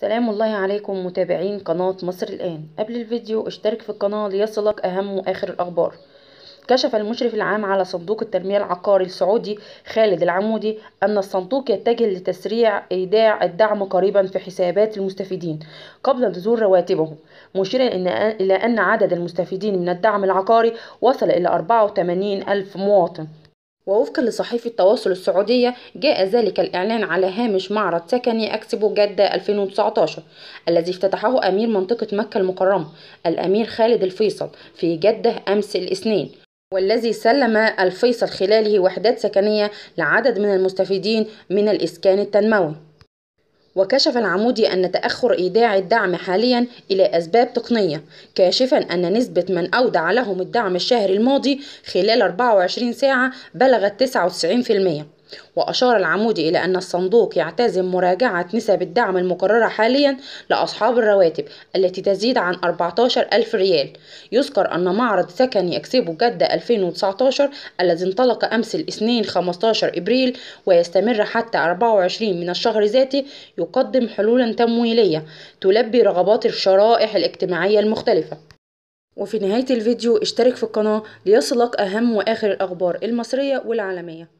سلام الله عليكم متابعين قناة مصر الآن قبل الفيديو اشترك في القناة ليصلك أهم وآخر الأخبار كشف المشرف العام على صندوق التنمية العقاري السعودي خالد العمودي أن الصندوق يتجه لتسريع إيداع الدعم قريبا في حسابات المستفيدين قبل نزول رواتبهم مشيرا إلى أن عدد المستفيدين من الدعم العقاري وصل إلى 84 ألف مواطن ووفقا لصحيفة التواصل السعودية جاء ذلك الإعلان على هامش معرض سكني أكسبو جدة 2019 الذي افتتحه أمير منطقة مكة المكرمة الأمير خالد الفيصل في جدة أمس الاثنين والذي سلم الفيصل خلاله وحدات سكنية لعدد من المستفيدين من الإسكان التنموي وكشف العمودي أن تأخر إيداع الدعم حاليا إلى أسباب تقنية كاشفا أن نسبة من أودع لهم الدعم الشهر الماضي خلال 24 ساعة بلغت 99% وأشار العمودي إلى أن الصندوق يعتزم مراجعة نسب الدعم المقررة حاليا لأصحاب الرواتب التي تزيد عن 14 ألف ريال يذكر أن معرض سكني يكسب جدة 2019 الذي انطلق أمس الاثنين 15 إبريل ويستمر حتى 24 من الشهر ذاته يقدم حلولا تمويلية تلبي رغبات الشرائح الاجتماعية المختلفة وفي نهاية الفيديو اشترك في القناة ليصلك أهم وآخر الأخبار المصرية والعالمية